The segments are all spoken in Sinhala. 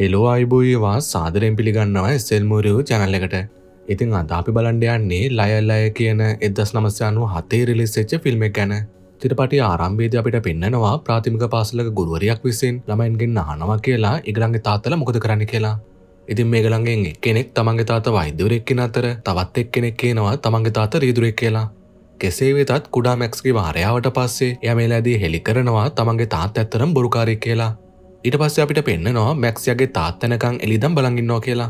හෙලෝ අයිබෝයවා සාදරෙන් පිළිගන්නවා සෙල්මූරයෝ චැනල්ලකට ඉතින් අද අපි බලන්ඩයන්නේ ලයල්ලය කියන එදස් නමස්යනු හතේ රිලිස්සච්ච ෆිල්ම් ගැන තිරපටි ආරම්භේද අපිට පෙන්න්නනවා ප්‍රාතිමික පාසලක ගුරුවරයක් විසින් ළමයින්ගෙන් අහනවා කියලා ඉගළන්ගේ තාත්තල මොකද කරන්න කියලා ඉතින් මේගළන්ගෙන් කෙනෙක් තමන්ගේ තාත වෛදවරෙක්කෙන අතර තවත් එක් කෙනෙක් කියනවා තමන්ගේ තාත රීදුරෙක් කියලා කෙසේ වෙතත් කුඩා මැක්ස්ගේ වාරයාවට පස්සේ යමේලාදී හෙළි කරනවා තමන්ගේ තාත් ඇත්තරම් බොරුකාරය කියලා ඊට පස්සේ අපිට පෙන්නවා මැක්සියාගේ තාත්තනකං එලිදම් බලඟින්නවා කියලා.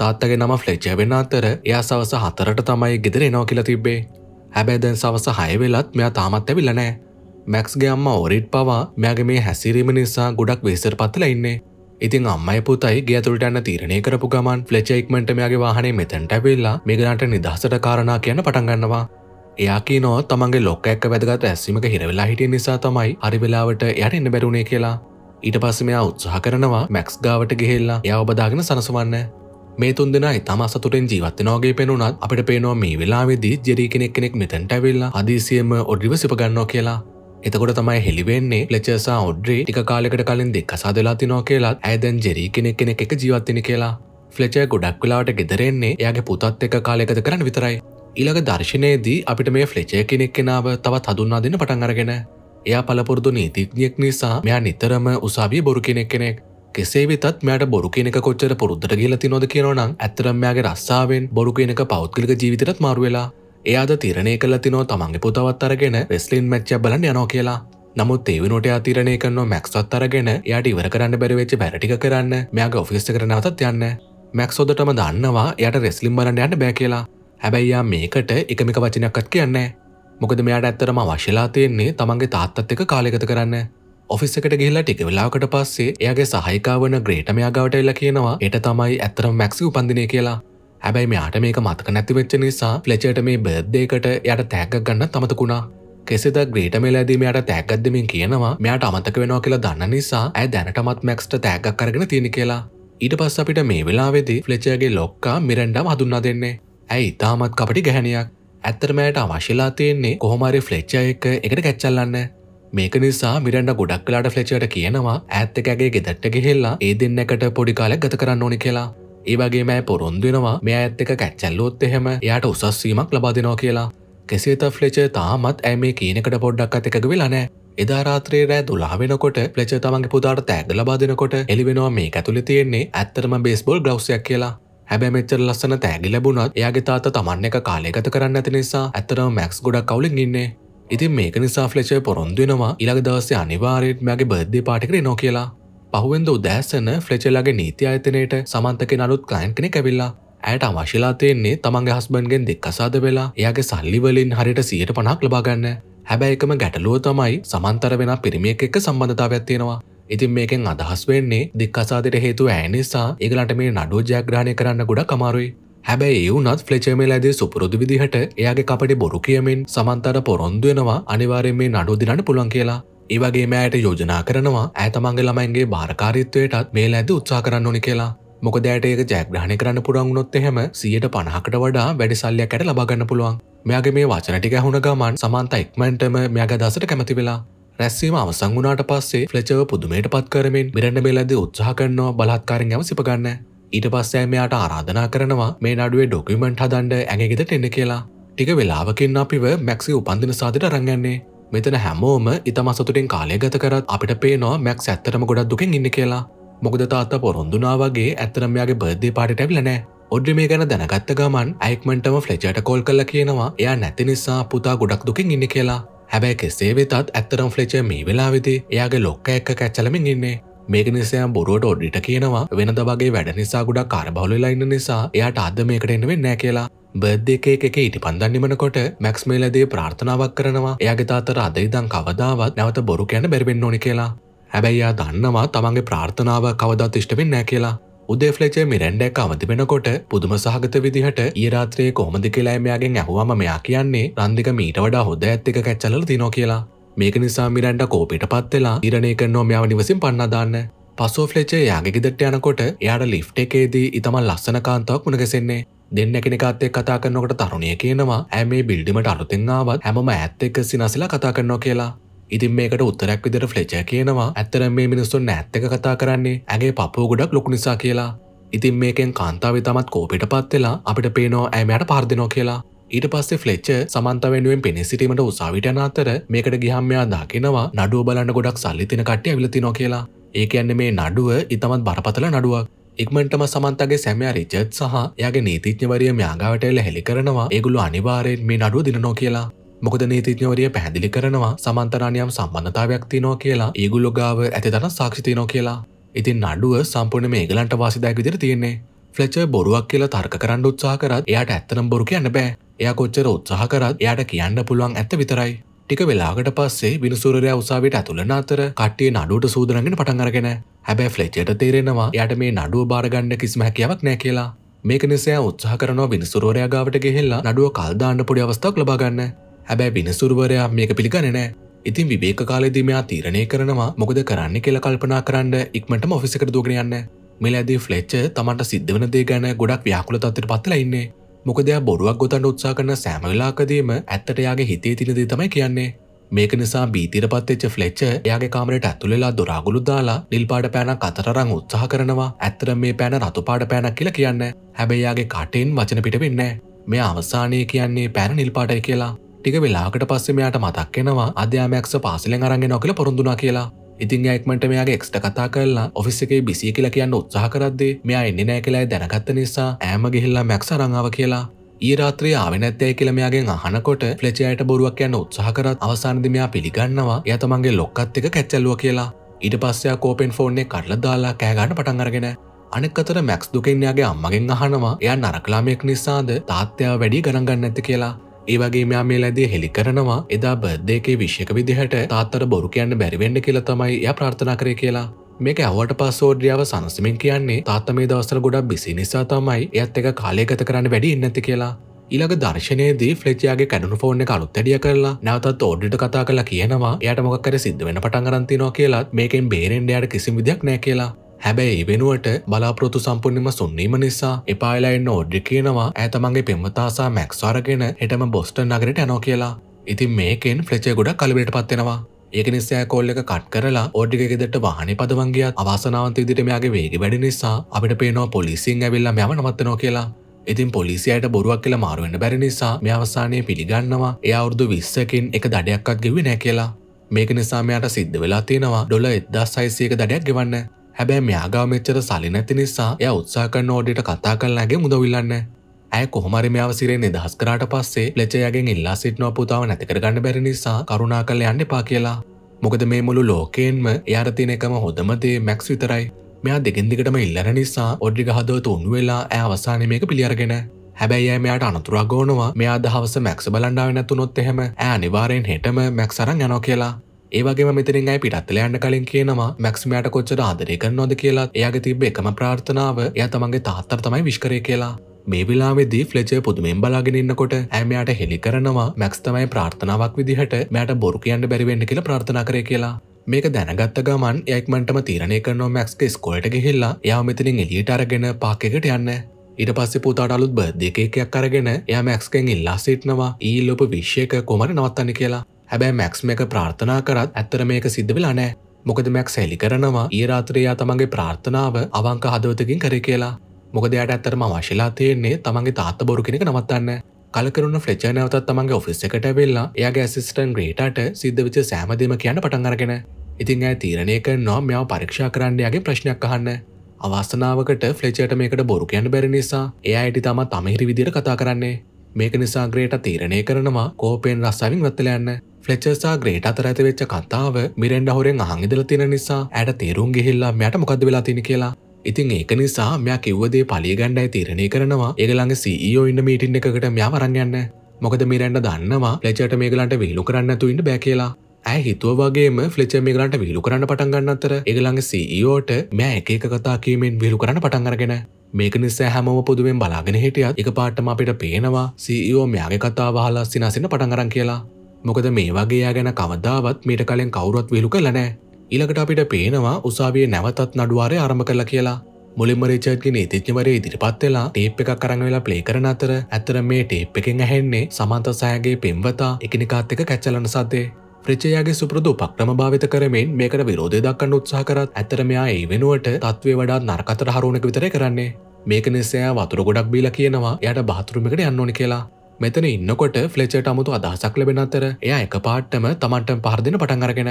තාත්තගේ නම ෆ්ලෙච්ච වෙන අතර එයා සවස හතරට තමයි ගෙදර එනවා කියලා තිබ්බේ. හැබැයි දැන් සවස 6 වෙලත් මෙයා තාමත් ඇවිල්ලා නැහැ. මැක්ස්ගේ අම්මා ඔරිට් පවා මෙයාගේ මේ හැසිරීම නිසා ගොඩක් වෙහෙසටපත්ලා ඉන්නේ. ඉතින් අම්මයි පුතයි ගේ ඇතුළට යන්න තීරණය කරපු ගමන් ෆ්ලෙච් ඉක්මන්ට මෙයාගේ වාහනේ මෙතෙන්ට ඇවිල්ලා මේගනට නිදහසට කාරණා කියන්න පටන් ගන්නවා. එයා කියනවා තමන්ගේ ලොක්ක එක්ක වැදගත් ඇස්සීමක හිර වෙලා හිටිය නිසා තමයි හරි වෙලාවට එයාට එන්න බැරුණේ කියලා. ඊට පස්සෙ මෙයා උත්සාහ කරනවා මැක්ස් ගාවට ගෙහෙල්ලා එයා ඔබදාගෙන සනසවන්න මේ තුන් දෙනයි තම සතුටෙන් ජීවත්තනෝගේ පෙනුනත් අපට පේනවා මේ වෙලාවෙදී ජෙරී කෙනෙක් කෙනෙක් මෙතැන්ට ඇවිල්ලා අදීසියම ඔඩ්ඩිව සිපගන්නෝ කියලා එතකොට තමයි හෙළිවෙන්නේ ලෙචසා ඔඩ්ඩ්‍රී ටික කාලෙකට කලින් දෙක් කසාදලා තිනෝ කියලා ඇදැන් ජෙරී කෙනෙක් කෙනෙක් එක ජීවත්තින කියලා ෆ්ලෙචය ගොඩක් වෙලාට ගෙදරෙන්නේ එයාගේ පුතත් එක කාලෙකත කරන්න විතරයි ඊළඟ දර්ශනයේදී අපිට මේ ෆ්ලෙචය කෙනෙක් කෙනාව තවත් හඳුන්වා දෙන්න පටන් අරගෙන එයා පලපොරදු නීතිඥයෙක් නිසා මෙයා නිතරම උසාවිය බොරු කෙනෙක් කෙනෙක් කෙසේ වෙතත් මෙයාට බොරු කෙනෙක කොච්චර පුරුද්දට ගිහලා තිනොද කියනවනම් ඇත්තටම මෙයාගේ රස්සාවෙන් බොරු කෙනෙක පෞද්ගලික ජීවිතයටත් මාරු වෙලා එයාද තීරණය කළා තිනෝ තමන්ගේ පුතවත් අරගෙන රෙස්ලින් මැච් එකක් බලන්න යනවා කියලා. නමුත් ඒ වෙනකොට එයා තීරණය කරනවා මැක්ස්වත් අරගෙන එයාට ඉවර කරන්න බැරි වෙච්ච බැර ටික කරන්න මෙයාගේ ඔෆිස් එකට නැවතත් යන්න. මැක්ස් හොදටම දන්නවා එයාට රෙස්ලින් බලන්න යන්න බෑ කියලා. හැබැයි යා මේකට එකමක වචනයක්වත් කියන්නේ මොකද මෙයාට ඇත්තරම වශලා තියෙන්නේ තමන්ගේ තාත්තත් එක කාලෙගත කරන්න ඔෆිස් එකට ගිහිල්ලා ටික වෙලාවකට පස්සේ එයාගේ සහායිකාව වන ග්‍රේට මෙයා ගාවට එල්ලා කියනවා ඒට තමයි ඇත්තරම මැක්සි උපන්දිනේ කියලා හැබැයි මෙයාට මේක මතක නැති වෙච්ච නිසා ෆ්ලෙචර්ට මේ බර්ත්ඩේකට යට තෑග්ගක් ගන්න තමතකුණා කෙසිද ග්‍රීට මෙලෑදීමයට තැක්ගත්දමින් කියනවා මෙයාට අමතක වෙනවා කියලා දන්න නිසා ඇ දැනටමත් මැක්ස්ට තෑගක් කරගෙන තියෙන කියලා. ඊට පස් අපිට මේ වෙලාවෙදි ෆ්ලෙචයගේ ලොක්කා මිරෙන්ඩම් හඳුන්නා දෙන්නේ. ඇයි ඉතාමත් කපටි ගැහැනියක් ඇත්තරමෑට අවශ්‍යලා තියෙන්නේ කොහොමරි ෆ්ලෙච්චය එක එකට කැච්චල්ලන්න මේක නිසා මිරන්න ගොඩක් කලාට ෆ්ලෙචට කියනවා ඇත්තකගේ ගෙදට්ට ගෙහෙල්ලා ඒ දෙන්නකට පොඩි කාලක් ගත කරන්න ඕනි කියලා. ඒවගේ මෑ පොරොන්දෙනවා මෙ ඇත්තක කැච්චල්ලොත් එහෙම එයාට උසස්වීමක් ලබා දෙනවා කියලා. කෙසේත ෆ්ලෙච තාමත් ඇ මේ කියනකට පොඩ්ඩක් අතකග වෙලනෑ. එදාරාත්‍රේ රෑ දුලා වෙනකොට ෆ්ලෙච තමන්ගේ පුදාට තෑග ලබා දෙනකොට එලිවෙනවා මේ ඇතුළි තියෙන්නේ ඇත්තරම බේස්බොල් ග්‍රවසයක් කියලා. හැබැ මෙච්චර ලස්සන තෑගි ලැබුණත් එයාගේ තාත තමන් එක කාලයගත කරන්න ඇති නිසා ඇතරම මැක්ස් ගොඩක් කවුලින් ඉන්නේ ඉතින් මේක නිසා ෆ්ලෙචය පොරොන්දුවෙනවා ඉළඟ දවස්සේ අනිවාරයට මගේ බද්ධ පාටිකර නො කියලා පහුවෙන්ද උදෑසන ෆ්ලෙචලගේ නීති අයතනයට සමන්තක නලුත් කලයින් කෙනෙ කැවිල්ලා ඇයට අවශිලා තියෙන්නේ තමන්ගේ හස්බන්ගෙන් දෙක් අසාද වෙලා එයාගේ සල්ලිවලින් හරිට සියට පනක් ලබාගන්න හැබැයි එකම ගැටලුව තමයි සමන්තර වෙන පිරිමියෙක් එක්ක සම්බන්ධතාවයක් තියෙනවා ඉතින් මේකෙන් අදහස් වෙන්නේ දික්කසාදයට හේතුව ඇ නිසා ඒගලන්ට මේ නඩුව ජයග්‍රහණය කරන්න ගොඩක් අමාරුයි. හැබැයි ඒවුනත් ෆ්ලෙචමේල ඇදේ සුපුරුදු විදිහට එයාගේ කපටි බොරු කියමින් සමන්තර පොරොන්දුවෙනවා අනිවාරෙන් මේ නඩුදිනන්න පුළන් කියලා. ඒවගේ මෑයට යෝජනා කරනවා ඇතමගේ ළමයින්ගේ භාරකාරිත්වයටත් මේ ඇද උත්සා කරන්න ඕනි කියලා. මොකද ඇයට ඒක ජයග්‍රහණය කරන්න පුරංගුණොත් එහෙම සියයට පණහකට වඩා වැඩි සල්ලයක් ඇට ලබාගන්න පුළුවන්. මෙයාගේ මේ වචනටි ගැහුණ ගමන් සමන්ත ඉක්මන්ටම මෙයාග දසට කැමති වෙලා රැස්වීම අවසං වුණාට පස්සේ ෆ්ලෙචව පුදුමයට පත් කරමින් මිරන්න බෙලද උත්සාහ කරනවා බලාත්කාරෙන් යම සිපගන්න. ඊට පස්සේ මෙයාට ආරාධනා කරනවා මේ නඩුවේ ඩොකියුමන්ට් හදන්න ඇඟෙගෙදට එන්න කියලා. ටික වෙලාවකින් අපිව මැක්සි උපන්දින සාදයට රංගන්නේ. මෙතන හැමෝම ඉතම සතුටින් කාලය ගත කරත් අපිට පේනවා මැක් ඇත්තරම ගොඩක් දුකින් ඉන්න කියලා මොකද තාත්ත පොරොන්දුනා වගේ ඇත්තරමයාගේ බර්ධය පාට ඇවිලනෑ ඔඩ්ඩ මේ ගැන දැනගත්ත ගමන් ඇයික්මටම ෆ්ලෙජට කෝල් කල්ල කියනවා එයා නැති නිසා පුතා ගොඩක් දුකින් ඉන්න කියලා හැබැයි කෙසේ වෙතත් ඇත්තරම් ෆ්ලෙච මේ වෙලාවෙදේ එයාගේ ලොක්ක එක්ක කැච්චලමින් ඉන්නේ මේක නිසාය බොරුවට ඔඩ්ඩිට කියනවා වෙනද වගේ වැඩ නිසා ගොඩක් කාරබහුලලා ඉන්න නිසා එයාට අද මේකට එන්න වෙන්නේ නැහැ කියලා බද්ධක එක ඉටි පන්දන්නමනකොට මැක්ස් මේලදේ ප්‍රාර්ථනාවක් කරනවා එයාගේ තාතර අදයිදං කවදාවත් නැවත බොරු කියන්න බැරිවෙන්න ඕනි කියලා. හැබැයියා දන්නවා තමන්ගේ ප්‍රාර්ථනාව කවදා තිෂ්ටමෙන් නෑ කියලා උදේ ෆ්ලෙචර් මිරැන්ඩක් අවති වෙනකොට පුදුම සහගත විදිහට ඒ රාත්‍රියේ කොහොමද කියලා එයාගෙන් ඇහුවම මෙයා කියන්නේ රන්දික මීට වඩා හොඳ ඇත් එක කැච්චලල තිනෝ කියලා. මේක නිසා මිරන්ඩ කෝපිට පත්වෙලා ඉරණය කරනෝ මෙයාව නිවසින් පන්නදාන්න පසෝ ෆලෙචේ යාගේ ගෙදට යනකොට එයාට ලිෆ්ට එකේදී ඉතමල් ලස්සන කාන්තාවක් මුණගසෙන්නේ දෙන්න කෙනෙකාත්තේ කතා කරනකට තරුණය කියනවා ඇමේ බිල්ඩිමට අලුතෙන්ආවත් හැම ඇත්ත එක්ක සිනසිලා කතා කරනවා කියලා ඉතින් මේකට උත්තරයක් විදිට ෆ්ලෙච කියනවා ඇත්තර මේ මිනිස්සුන් නැත්තක කතා කරන්නේ ඇගේ පපෝ ගොඩක් ලොකු නිසා කියලා. ඉතින් මේකෙන් කාන්තාව තමත් කෝපිට පත්වෙලා අපිට පේනෝ ඇමයට පාර්දිනෝ කියලා. ඊට පස්සේ ෆ්ලෙච්ච සමන්ත වෙනුවෙන් පෙනී සිටීමට උසාවිටන අතර මේකට ගිහම්මයා දකිනවා නඩුව බලන්න ගොඩක් සල්ලි තින කට්ටිය ඇවිලතිනෝ කියලා. ඒ කියන්නේ මේ නඩුව ඉතමත් බරපතල නඩුවක්. ඉක්මටම සමන්තගේ සැමයා රිචත් සහ යාගේ නීතිඥවරිය මයාගාවටල හෙළි කරනවා ඒගුලු අනිවාරයෙන් මේ නඩුව දිනනෝ කියලා මොකද නීතිඥවරිය පැහැදිලි කරනවා සමන්තරානියම් සම්බන්ධතාවයක් තියනෝ කියලා ඒගුල්ලො ගාව ඇති තන සාක්ෂිතියනෝ කියලා ඉතින් අඩුව සම්පූර්ණ මේ ඒගලන්ට වාසිදායක විදිර තියෙන්නේ ෆ්ලෙච බොරුවක් කියලා තර්ක කරන්න උත්සාහ කරත් එයාට ඇත්තනම් බොරු කියන්න බෑ. එයා කොච්චර උත්සාහ කරත් එයාට කියන්න පුළුවන් ඇත්ත විතරයි. ටික වෙලාකට පස්සේ විනසූරයා උසාවියට ඇතුළන අතර කට්ටිය නඩුවට සූදනගෙන පටන් අරගෙන. හැබැයි ෆ්ලෙචට තේරෙනවා එයාට මේ නඩුව බාර ගන්න කිසිම හැකියාවක් නැහැ කියලා. මේක නිසා උත්සාහ කරනවා විනසූරයා ගාවට ගෙහිලා නඩුව කල් දාන්න පොඩි අවස්ථාවක් ලබා ගන්න. හැබැ පිනසුරුවරයා මේක පිළිගණනෑ ඉතින් විවේක කාලෙදීමයා තීරණය කරනවා මොකද කරන්න කෙල කල්පනා කරන්න ඉක්මට ඔෆිසිකට දෝගෙනයන්න මෙලඇදී ෆලෙච්ච තමන්ට සිද්ධ වන දේ ගැන ගොඩක් ව්‍යාකුල තත්තට පත්ලඉන්නේ මොකද බොරුවක් ගොතන්ට උත්සා කරන සෑමවෙලාකදීම ඇත්තටයාගේ හිතේ තිනදී තමයි කියන්නේ මේක නිසා බීතිරපත්තච්ච ෆලෙච්ච යාගේ කාමරට ඇතුළෙලා දොරාගුළු දාලා නිල්පාට පෑනක් අතරරං උත්සාහ කරනවා ඇත්තර මේ පෑන රතුපාට පෑනක් කියල කියන්න හැබැයියාගේ කටෙන් වචන පිට වෙන්න මේ අවසානය කියන්නේ පෑන නිල්පාටයි කියලා ටික වෙලාකට පස්සේ මෙයාට මතක් වෙනවා අධ්‍යාමයක්ස පාසලෙන් අරගෙන නොකල පොරොන්දුනා කියලා. ඉතින් එක්මට මෙයාගේ එක්ස්ට කතා කරලා ඔෆිස් එකේ බිසිය කියලා කියන්න උත්සාහ කරද්දී මෙයා එන්නේ නැහැ කියලා දැනගත්ත නිසා ඈම ගිහිල්ලා මැක්ස් අරන් ආවා කියලා. ඊ රාත්‍රියේ ආවේ නැත්තේ කියලා මෙයාගෙන් අහනකොට ෆ්ලෙචයාට බොරුවක් කියන්න උත්සාහ කරත් අවසානයේදී මෙයා පිළිගන්නවා එයා තමන්ගේ ලොක්කත් එක්ක කැච්චල්ලුව කියලා. ඊට පස්සේ ආ කෝපෙන් ෆෝන් එක කඩලා දාලා කෑ ගන්න පටන් අරගෙන අනෙක් අතර මැක්ස් දුකෙන්යාගේ අම්මගෙන් අහනවා එයා නරකලාමයෙක් නිසාද තාත්්‍යයා වැඩි ගණගන්න ඇති කියලා ඒවගේ මෙයා මේ ලැදේ හෙළි කරනවා එදා බද්ධයකේ විශ්යක විදිහට තාත්තර බොරු කියන්න බැරිවෙන්න කියලා තමයි ය ප්‍රාර්ථනා කරය කියලා මේක ඇවට පස්සෝඩ්‍රියාව සනසමින් කියන්නේ තාත්ත මේ දවස්සර ගොඩක් බිසි නිසා තමයි එත් එක කාලයගත කරන්න වැඩි ඉන්නති කියලා ඊළඟ දර්ශනයේදී ෆ්ලෙච්යාගේ කැඩුණු ෆෝන් එක අලුත් ඇඩිය කරලා නැවතත් ඔඩ්ඩට කතා කරලා කියනවා එයට මොකක් හරි සිද්ධ වෙන පටන් අරන් තියනවා කියලාත් මේකෙන් බේරෙන්න යාට කිසිම විදියක් නැහැ කියලා. හැබැයි වෙනුවට බලාපොරොතු සම්පූර්ණම සුන්නීම නිසා එපායලා එන්න ඔඩ්ඩි කියනවා ඇය තමන්ගේ පෙම්වතාසා මැක්ස් අරගෙන හෙටම බොස්ටන් නගරයට යනවා කියලා. ඉතින් මේකෙන් ෆ්ලෙචර් ගොඩක් කලබලට පත් වෙනවා. ඒක නිසා කෝල් එක කට් කරලා ඔඩ්ඩික ගෙදරට වාහනේ පදවන් ගියත් අවාසනාවන්ත විදිහට මෙයාගේ වේගය වැඩි නිසා අපිට පේනවා පොලිසියෙන් ඇවිල්ලා මෙයාව නවත්තනවා කියලා. ඉතින් පොලිසියට බොරුවක් කියලා මාරුවෙන්න බැරි නිසා මේ අවසානයේ පිළිගන්නවා එයා අවුරුදු 20කින් එක දඩයක්වත් ගෙවුවේ නැහැ කියලා. මේක නිසා මෙයාට සිද්ධ වෙලා තියෙනවා ඩොලර් 1600ක දඩයක් ගෙවන්න. හැබැයි මෙයාගා මෙච්චර සලි නැති නිසා එය උත්සා කරන ඕඩට කතා කරලාගේ මුදවිල්ලන්න ඇය කොහමරි මෙයාව සිරේ නිදහස් කරාට පස්සේ ලෙචයගෙන් ඉල්ලා සිටිනව පුතාව නැතිකරගන්න බැරි නිසා කරුණා කරල යන්න එපා කියලා. මොකද මේ මුළු ලෝකයෙන්ම එයාරතින එකම හොදමදේ මැක්ස් විතරයි. මෙයා දෙගින් දිගටම ඉල්ලන නිසා ඔඩ්ඩි ගහදව තුන් වෙලා ඇය අවසානය මේක පිළියරගෙන. හැබැයි ඇ මෙයාට අනතුරක් ගෝනවා මෙයා දහවස මැක්ස බලන්ඩාව නැතුනොත් එහෙම ඇ අනිවාරයෙන් හෙටම මැක්සරන් යනෝ කියලා. ඒවගේ මෙතරින් අයි පිටත්තල යන්න කලින් කියනවා මැක්ස්මයාට කොච්චර ආදරය කරනොද කියලා එයාගේ තිබ්බ එකම ප්‍රාර්ථනාව එය තමන්ගේ තාත්තර තමයි විශ්කරය කියලා මේ වෙලාවෙදී ෆ්ලෙජය පුදුමෙන් බලාගෙන ඉන්නකොට ඇමයාට හෙළි කරනවා මැක්ස් තමයි ප්‍රාර්ථනාවක් විදිහට මෑට බොරු කියන්න බැරිවෙන්න කියලා ප්‍රාර්ථනා කරේ කියලා. මේක දැනගත්ත ගමන් එයෙක්මන්ටම තීරණය කරනවා මැක්ස්ක ස්කොල්ට ගෙහිල්ලා යා මෙතනින් එලියට අරගෙන පාකෙකට යන්න. ඉට පස්සේ පුතාට අලුත් බ දෙකේකයක් අරගෙන එයා මැක්ස්කෙන් ඉල්ලා සිටනවා ඊල්ලොප විශ්ෂයක කොමට නවත්තන්න කියලා. හැබැ මැක්ස් මේක ප්‍රාර්ථනා කරත් ඇත්තර මේක සිද්ධ වෙලා නෑ මොකද මැක් සැලි කරනවා ඒ රාත්‍රයා තමන්ගේ ප්‍රාර්ථනාව අවංක හදවතකින් කර කියලා මොකද යායට ඇත්තරම වශලා තියෙන්නේ තමන්ගේ තාත්ත බොරු කෙනෙක නවත්තන්න කලකරුණ ෆ්‍රච නැවතත් තමන්ගේ ඔෆිස් එකට වෙල්ලා එයාගේ ඇසිස්ටන් ග්‍රේටට සිද්ධවිච සෑමදීම කියන්න පටන් අරගෙන ඉතින් ඇය තීරණය කරනවා මෙයා පරීක්ෂා කරන්නයාගේ ප්‍රශ්නයක් අහන්න අවස්ථනාවකට ෆ්ලෙචට මේකට බොරු කියන්න බැරි නිසා එයා අයට තම තමහිරි විදිර කතා කරන්නේ මේක නිසා ග්‍රේට තීරණය කරනවා කෝපයෙන් රස්සාවින් වත්තලයන්න ෆලෙච්චර්සා ග්‍රේට අතර ඇතිවෙච්ච කතාව මිරෙන්ඩ හොරෙන් අහංගිදල තියෙන නිසා ඇයට තේරුම් ගිහිල්ලා මෙයට මොකද වෙලා තියෙන කියලා ඉතින් ඒක නිසා මෙයා කිව්වදේ පලිය ගණ්ඩයි තීරණය කරනවා ඒගළඟ සීෝ ඉන්න මීටින් එකකට මෙයා වරන්යන්න මොකද මිරෙන්ඩ දන්නවා ෆලෙචට මේගලන්ට විහිලු කරන්න තුඉන්න බෑ කියලා ඇ හිතුව වගේම ෆලෙච මේගලන්ට විහිලු කරන්න පටන්ගන්න අතර ඒගළඟ සීෝට මෑ එක කතා කීමෙන් විහිලු කරන්න පටන්ගරගෙන මේක නිසා හැමෝ පුදුවෙන් බලාගෙන හිටියත් එක පාටම අපිට පේනවා සීෝ e මෙයාගේ කතා වහලා සිනසින පටන්ගරන් කියලා මොකද මේ වගේයා ගැන කවදාවත් මීට කලින් කවුරොත් විලු කලනෑ ඊළඟට අපිට පේනවා උසාවිය නැවතත් නඩුවාරය අරම කළ කියලා මුලින්ම රේචර්ඩ්ගේ නීතිඥවරය ඉදිරිපත් වෙලා ටේප් එකක් කරන් වෙලා ප්ලේ කරන අතර ඇත්තට මේ ටේප් එකෙන් ඇහෙන්නේ සමන්ත සෑගේ පෙම්වතා එකිනෙකාත් එක කැච්චලන සද්දේ ප්‍රචයාගේ සුපුරදු පක්නම භාවිත කරමෙන් මේකට විරෝධය දක්කන්න උත්සාහ කරත් ඇතරමයා ඒ වෙනුවට තත්වේ වඩා නරකතර හරුණක විතරය කරන්නේ මේක නිසෑ වතුර ගොඩක් බීල කියනවා යට බාතුරුමකට යන්න ඕනි කියලා මෙතන ඉන්නකොට ෆ්ලෙචට අමුතු අදහසක් ලැබෙන අතර එය එක පාට්ටම තමන්ට පහරදින පටන් අරගෙන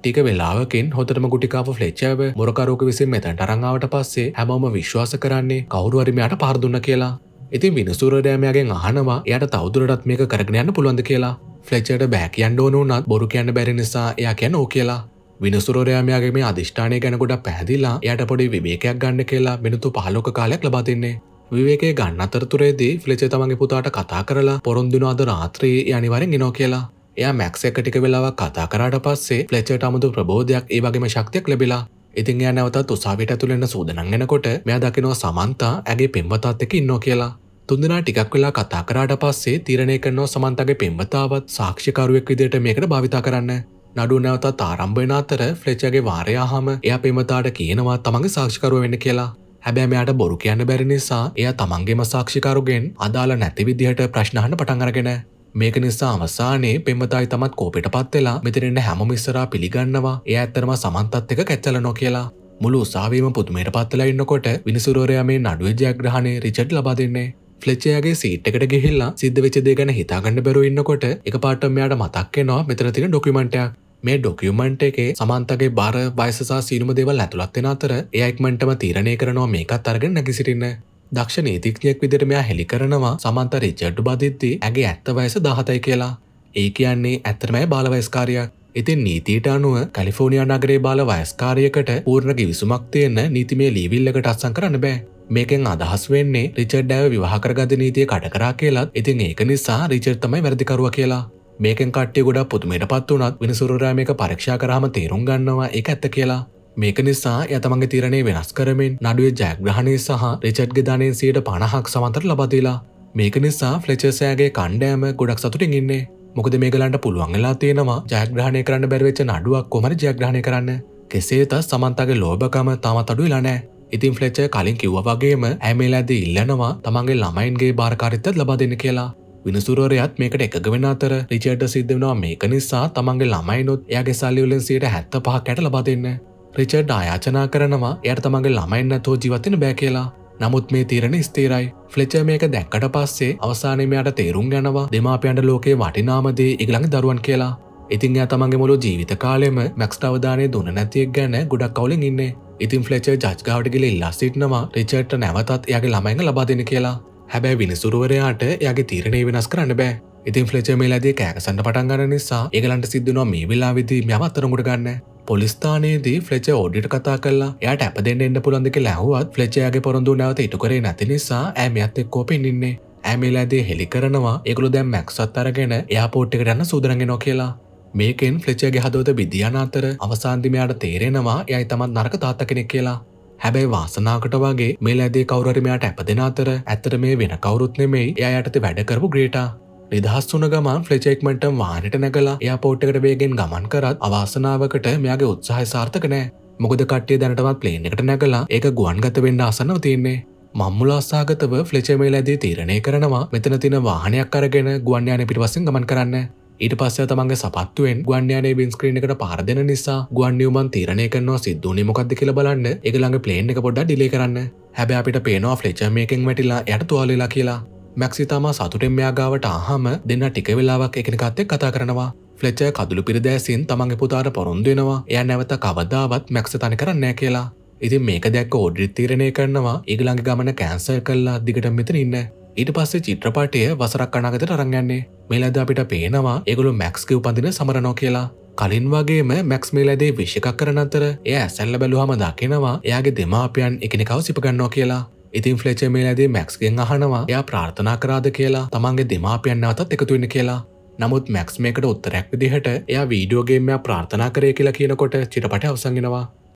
ටික වෙලාවකින් හොතම ගුටිකාව ෆ්ලෙච්චාව මොරකරෝක විසින් මෙතැන්ට අරංාවට පස්සේ හැමෝම විශ්වාස කරන්නේ කවුරුවරමයාට පහරදුන්න කියලා ඉතින් විනිසුරදෑමයාගෙන් අහනවා යට තවදුරටත් මේක කරගෙන යන්න පුළුවන්ද කියලා ෆ්ලෙච්චට බෑ කියන්න ඕනුනත් බොරු කියන්න බැරි නිසා එයා කියන්න ඕ කියලා විනිසුරෝරයාමයාගේ මේ අධිෂ්ඨානය ගැනකොට පැහදිලා යට පොඩි විවේකයක් ගන්න කියලා මිනිතු පහලොක කාලයක් ලබාතින්නේ විවේකේ ගන්න අතරතුරේදී ෆ්ලෙච තමන්ගේ පුතාට කතා කරලා පොරොන්දුන අද රාත්‍රී යනිවරෙන් එනෝ කියලා එයා මැක්ස එක ටික වෙලාවක් කතා කරාට පස්සේ ෆ්ලෙච්චට අමුතු ප්‍රබෝධයක් ඒ වගේම ශක්තියක් ලැබිලා ඉතින් එයා නැවතත් උසාවියට ඇතුළු වෙන්න සූදානම් වෙනකොට මෙයා දකිනවා සමන්තා ඇගේ පෙම්වතාත් එක්ක ඉන්නවා කියලා. තුන්දෙනා ටිකක් වෙලා කතා කරාට පස්සේ තීරණය කරනවා සමන්තාගේ පෙම්වතාවත් සාක්ෂිකරුවෙක් විදිහට මේකට භාවිතා කරන්න. නඩුව නැවතත් ආරම්භ වෙන අතර ෆ්ලෙචර්ගේ වාරයාහම එයා පෙම්වතාට කියනවා තමන්ගේ සාක්ෂිකරුව වෙන්න කියලා. හැබැයි මෙයාට බොරු කියන්න බැරි නිසා එයා තමන්ගේම සාක්ෂිකරුගෙන් අදාළ නැති විදිහට ප්‍රශ්න අහන්න පටන් අරගෙන මේක නිසා අවසානයේ පෙම්මතයි තමත් කෝපෙට පත්වෙලා මෙතනෙන්න හැම ඉස්සරා පිළිගන්නවා එය ඇත්තරම සමන්තත් එක කැච්චල නො කියලා මුළු සාවීම පුදුමයට පත්වලා ඉන්නකොට විනිසුරෝරයා මේ නඩුවේ ජයග්‍රහණය රිචඩ් ලබා දෙන්නේ ෆ්ලෙච්චයාගේ සීට් එකට ගිහිල්ලා සිද්ධ වෙච්ච දේ ගැන හිතාගන්න බැරුව ඉන්නකොට එකපාරට මෙයාට මතක් වෙනවා මෙතන තියෙන ඩොකියුමන්ට්යක් මේ ඩොකියුමන්ට් එකේ සමන්තගේ බර වයසසා සීනුම දේවල් ඇතුළත් වෙන අතර එයා ඉක්මනටම තීරණය කරනවා මේකත් අරගෙන නැගී සිටින්න දක්ෂ නීතිඥයෙක් විදිහට මෙයා හෙලි කරනවා සමන්ත රිචඩ් බදිද්දී ඇගේ ඇත්ත වයස 17යි කියලා. ඒ කියන්නේ ඇත්තමයි බාල වයස්කාරයා. ඉතින් නීතියට අනුව කැලිෆෝනියා නගරේ බාල වයස්කාරයෙකුට පූර්ණ කිවිසුමක් තියෙන නීතිමය ලීවිල්ලකට අත්සන් කරන්න බෑ. මේකෙන් අදහස් වෙන්නේ රිචඩ් ඇව විවාහ කරගත්ත නීතිය කට කරා කියලත්. ඉතින් ඒක නිසා රිචඩ් තමයි වැරදිකරුවා කියලා. මේකෙන් කට්ටිය ගොඩක් පුදුමයටපත් වුණත් විනිසුරුරා මේක පරීක්ෂා කරාම තේරුම් ගන්නවා ඒක ඇත්ත කියලා. මේක නිසා එය තමන්ගේ තීරණය වෙනස් කරමින් නඩුවේ ජයග්‍රහණය සහ රිචඩ්ගේ ධනයෙන් සියයට පණහක් සමතර ලබදීලා මේක නිසා ෆ්ලෙචර්සෑගේ කණ්ඩෑම ගොඩක් සතුටින් ඉන්නේ මොකද මේගලන්ට පුළුවන්ගලා තියෙනවා ජයග්‍රහණය කරන්න බැරිවෙච්ච නඩුවක් කොමර ජයග්‍රහණය කරන්න කෙසේත සමන්තගේ ලෝභකම තමත් අඩු ලනෑ ඉතින් ෆලෙච්ච කලින් කිව්ව වගේම ඇමේල ඇද ඉල්ලනවා තමන්ගේ ළමයින්ගේ භාරකාරිතත් ලබා දෙන්න කියලා. විනිසුරරයත් මේකට එකග වෙන අතර රිචඩ සිද්ධ වෙනවා මේක නිසා තමන්ගේ ළමයිනොත් එයාගේ සල්ලිවලෙන් සියට හැත්ත පහක් ඇට ලබා දෙන්න. රිචඩ් ආයාචනා කරනවා එයට තමගේ ළමයින්න තෝ ජීවතින බෑ කියලා නමුත් මේ තීරණ ස්තේරයි ෆ්ලෙච මේක දැක්කට පස්සේ අවසානමයට තේරුම් ගැනවා දෙමාපියන්ට ලෝකේ වටිනාමදේ ඉගළඟ දරුවන් කියලා ඉතින් යා තමන්ගේ මුළු ජීවිත කාලෙම මැක්ස්ට අවධානය දුන්න නැතියෙක් ගැන ගොඩක් කවුලින් ඉන්නේ ඉතින් ෆලෙච ජජ්ගාවටගල ඉල්ලා සිටනවා රිචට්ට නැවතත් යාගේ ළමයිඟ ලබාදෙන කියලා හැබැයි විනිසුරුවරයාට යාගේ තීරණය වෙනස් කරන්න බෑ ඉතින් ෆලෙච මේලාදී කෑකසන්ට පටන්ගන්න නිසා ඒගලන්ට සිද්ධනවා මේ වෙලා විදි මෙම අතරගුට ගන්න පොලිස්ථානයේදී ෆ්ලෙච ෝඩිට කතා කලා යට අප දෙන්න එන්න පුළන්දක ලැහුවත් ෆ්ලෙචයාගේ පොරොඳු නැවත ඉටුකරේ නැති නිසා ඇමයත් එක්කෝ පෙන්න්නේ ඇමිලඇදේ හෙළි කරනවා එකළු දැම් මැක්සත් අරගෙන එයාපෝට්ටි කරන්න සූදරගෙනෝ කියලා මේකෙන් ෆ්ලෙචගේ හදෝත බිදියන අතර අවසාන්දිමයාට තේරෙනවා යයි තමත් නරක තාත්ත කෙනෙක් කියලා. හැබැයි වාසනාකට වගේ මේ ඇදේ කවරරමයාට ඇප දෙෙන අතර ඇත්තර මේ වෙන කවරුත් නෙමෙයි එය යටති වැඩකරපු ග්‍රේටා නිදහස් වුන ගමන් ෆ්ලෙචෙක්මටම් වානට නැගලා එයාපෝට්ටකට වේගෙන් ගමන් කරත් අවාසනාවකට මෙයාගේ උත්සාහ සාර්ථක නෑ මොකද කට්ටිය දැනටමත් ප්ලේන එකට නැගලා ඒක ගුවන්ගත වෙන්න අසන්නව තියෙන්නේ මම්මුලාස්සාගතව ෆ්ලෙචමේල ඇදී තීරණය කරනවා මෙතන තින වාහනයක් අරගෙන ගුවන්යානය පිටිවසින් ගමන් කරන්න ඊට පස්සේ තමන්ගේ සපත්තුවෙන් ගුවන්යානේ බින්ස්ක්‍රීන් එකට පාර දෙන නිසා ගුවන්නියුමන් තීරණය කරනවා සිද්ධුනේ මොකක්ද කියලා බලන්න ඒක ළඟ ප්ලේන් එක පොඩ්ඩක් ඩිලේ කරන්න හැබැයි අපිට පේනවා ෆ්ලෙචර් මේකෙන් වැටිලා යට තුවාලෙලා කියලා මැක්සිතාමා සතුටෙන් මෙයාගාවට ආහම දෙන්න ටික වෙලාවක් එකනිකත් එක් කතා කරනවා ෆ්ලෙච්ච කදුළු පිරිදෑසින් තමන්ගේ පුතාට පොරොන්දුවෙනවා එය නැවත කවදාවත් මැක්ස තනි කරන්නේ කියලා ඉතින් මේක දැක්ක ඕඩ්‍රිත් තීරණය කරනවා ඒගලඟ ගමන කෑන්සර් කල්ලා දිගට මෙතන ඉන්න ඊට පස්සේ චිත්‍රපටය වසරක් අනාගතට රංගන්නේ මේලද අපිට පේනවා ඒගොලු මැක්ස්ගේ උපඳන සමරනෝ කියලා කලින් වගේම මැක්ස් මේලදේ විශෂකක් කරන අතර එය ඇසැල්ල බැලුහම දකිනවා එයාගේ දෙමාපියන් එකනිකව සිපගන්නවා කියලා ඉතින් ෆ්ලෙච මේලදී මැක්ස්ගෙන් අහනවා එයා ප්‍රාර්ථනා කරාද කියලා තමන්ගේ දෙමාපියන් නැවතත් එකතුවෙන කියලා නමුත් මැක්ස් මේකට උත්තරයක් විදිහට එයා වීඩියෝගේමය ප්‍රාර්ථනා කරය කියලා කියනකොට චිටපට අවසගෙනවා